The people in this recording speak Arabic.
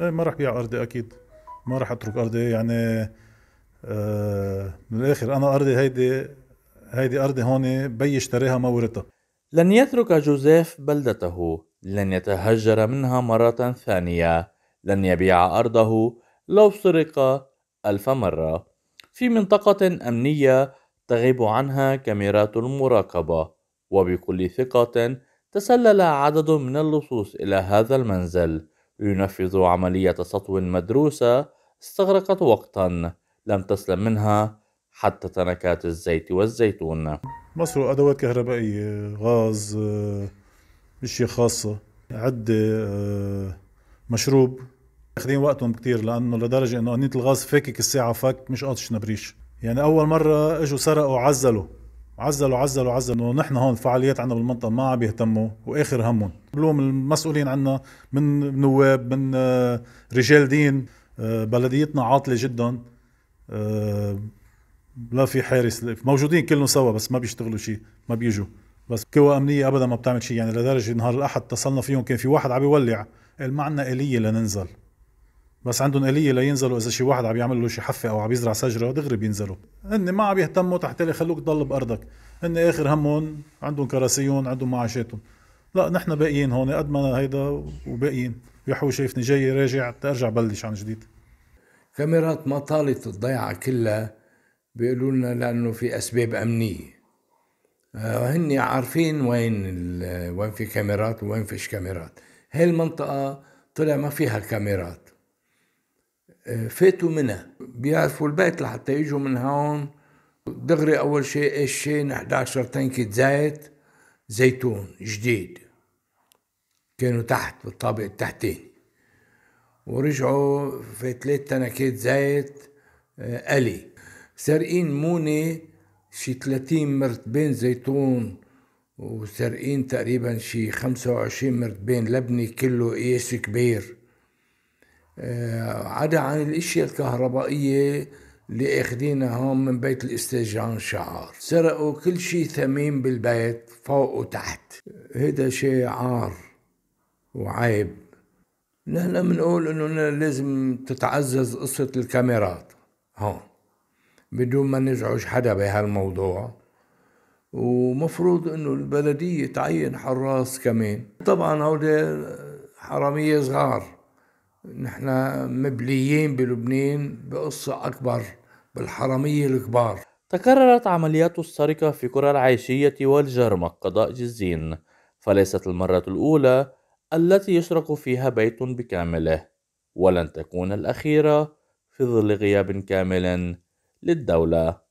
ايه ما راح بيع ارضي اكيد ما راح اترك ارضي يعني آه، من الاخر انا ارضي هيدي هيدي ارضي هون بي اشتريها ما ورثها لن يترك جوزيف بلدته لن يتهجر منها مرة ثانية لن يبيع أرضه لو سرق ألف مرة في منطقة أمنية تغيب عنها كاميرات المراقبة وبكل ثقة تسلل عدد من اللصوص إلى هذا المنزل ينفذ عملية سطو مدروسة استغرقت وقتا لم تسلم منها حتى تنكات الزيت والزيتون مصر أدوات كهربائية غاز آه، أشياء خاصة عدة آه، مشروب اخذين وقتهم كتير لانه لدرجه انه قنينه الغاز فكك الساعه فك مش قاطش نبريش يعني اول مره اجوا سرقوا عزلوا عزلوا عزلوا عزلوا انه نحن هون الفعاليات عندنا بالمنطقه ما عم يهتموا واخر همهم بلوم المسؤولين عنا من نواب من آه، رجال دين آه، بلديتنا عاطله جدا آه، لا في حارس موجودين كلهم سوا بس ما بيشتغلوا شيء ما بيجوا بس قوى امنيه ابدا ما بتعمل شيء يعني لدرجه نهار الاحد اتصلنا فيهم كان في واحد عم يولع قال ما عندنا اليه لننزل بس عندهم آلية لينزلوا إذا شي واحد عم يعمل له شي حفة أو عم يزرع شجرة دغري بينزلوا هن ما عم يهتموا تحتلي خلوك تضل بأرضك هن آخر همهم عندهم كراسيهم عندهم معاشاتهم لا نحن باقيين هون قد ما هيدا وباقيين يحو شايفني جاي راجع ترجع بلش عن جديد كاميرات ما طالت الضيعه كلها بيقولوا لنا لانه في اسباب امنيه وهن آه، عارفين وين وين في كاميرات وين فيش كاميرات هالمنطقه المنطقه طلع ما فيها كاميرات فاتوا منها بيعرفوا البيت لحتى يجوا من هون دغري أول شيء قشين 11 تنكة زيت زيتون جديد كانوا تحت بالطابق التحتاني ورجعوا في ثلاث تنكات زيت قلي آه، سارقين مونة شي 30 مرتبين زيتون وسارقين تقريبا شي 25 مرتبين لبني كله قياس كبير عدا عن الاشياء الكهربائيه اللي هون من بيت الاستجعان شعار سرقوا كل شيء ثمين بالبيت فوق وتحت هيدا شيء عار وعيب نحن بنقول انه لازم تتعزز قصه الكاميرات هون بدون ما نزعج حدا بهالموضوع ومفروض انه البلديه تعين حراس كمان طبعا هودي حراميه صغار نحن مبليين بلبنان بقصة أكبر بالحرامية الكبار تكررت عمليات السرقة في قرى العيشية والجرمق قضاء جزين فليست المرة الأولى التي يسرق فيها بيت بكامله ولن تكون الأخيرة في ظل غياب كامل للدولة